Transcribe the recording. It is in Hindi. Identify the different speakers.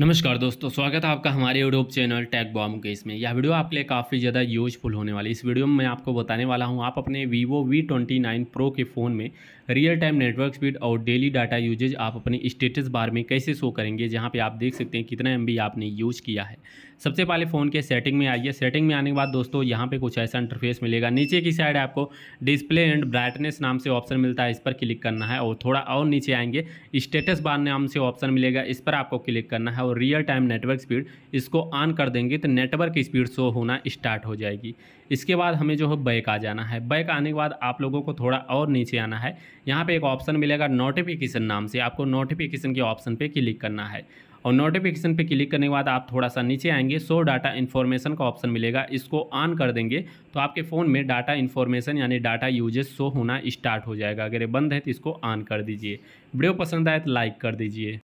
Speaker 1: नमस्कार दोस्तों स्वागत है आपका हमारे यूट्यूब चैनल टैग बॉम के इसमें यह वीडियो आपके लिए काफ़ी ज़्यादा यूजफुल होने वाली इस वीडियो में मैं आपको बताने वाला हूं आप अपने vivo V twenty nine pro के फ़ोन में रियल टाइम नेटवर्क स्पीड और डेली डाटा यूजेज आप अपने स्टेटस बार में कैसे शो करेंगे जहाँ पर आप देख सकते हैं कितना एम आपने यूज किया है सबसे पहले फ़ोन के सेटिंग में आइए सेटिंग में आने के बाद दोस्तों यहाँ पर कुछ ऐसा इंटरफेस मिलेगा नीचे की साइड आपको डिस्प्ले एंड ब्राइटनेस नाम से ऑप्शन मिलता है इस पर क्लिक करना है और थोड़ा और नीचे आएंगे स्टेटस बार नाम से ऑप्शन मिलेगा इस पर आपको क्लिक करना है वो रियल टाइम नेटवर्क स्पीड इसको ऑन कर देंगे तो नेटवर्क स्पीड शो होना स्टार्ट हो जाएगी इसके बाद हमें जो है बैक आ जाना है बैक आने के बाद आप लोगों को थोड़ा और नीचे आना है यहाँ पे एक ऑप्शन मिलेगा नोटिफिकेशन नाम से आपको नोटिफिकेशन के ऑप्शन पर क्लिक करना है और नोटिफिकेशन पे क्लिक करने के बाद आप थोड़ा सा नीचे आएंगे सो डाटा इन्फॉर्मेशन का ऑप्शन मिलेगा इसको ऑन कर देंगे तो आपके फ़ोन में डाटा इन्फॉर्मेशन यानी डाटा यूजेस शो होना स्टार्ट हो जाएगा अगर ये बंद है तो इसको ऑन कर दीजिए वीडियो पसंद आए तो लाइक कर दीजिए